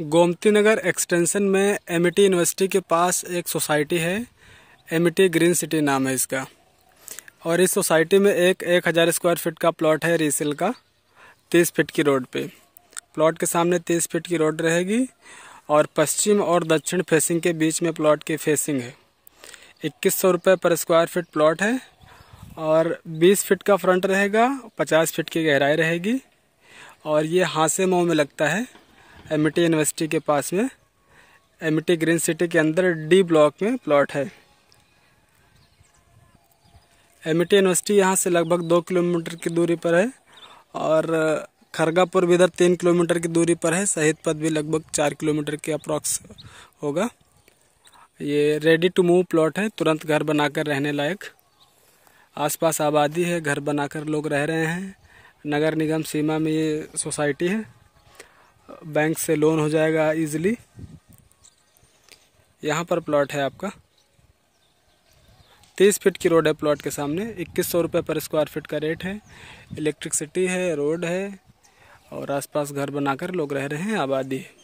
Gomti Nagar extension में Amity university के पास एक सोसाइटी है एम ग्रीन सिटी नाम है इसका और इस सोसाइटी में एक एक हज़ार स्क्वायर फीट का प्लॉट है रीसेल का तीस फीट की रोड पे प्लॉट के सामने तीस फीट की रोड रहेगी और पश्चिम और दक्षिण फेसिंग के बीच में प्लॉट की फेसिंग है इक्कीस सौ रुपये पर स्क्वायर फीट प्लॉट है और बीस फीट का फ्रंट रहेगा पचास फीट की गहराई रहेगी और ये हाथ से मुँह में लगता है एम यूनिवर्सिटी के पास में एम ग्रीन सिटी के अंदर डी ब्लॉक में प्लॉट है एम यूनिवर्सिटी यहाँ से लगभग दो किलोमीटर की दूरी पर है और खरगापुर भी इधर तीन किलोमीटर की दूरी पर है शहीद पद भी लगभग चार किलोमीटर के अप्रॉक्स होगा ये रेडी टू मूव प्लॉट है तुरंत घर बनाकर रहने लायक आसपास आबादी है घर बनाकर लोग रह रहे हैं नगर निगम सीमा में ये सोसाइटी है बैंक से लोन हो जाएगा इजीली यहाँ पर प्लॉट है आपका तीस फीट की रोड है प्लॉट के सामने इक्कीस सौ रुपये पर स्क्वायर फीट का रेट है इलेक्ट्रिसिटी है रोड है और आसपास घर बनाकर लोग रह रहे हैं आबादी है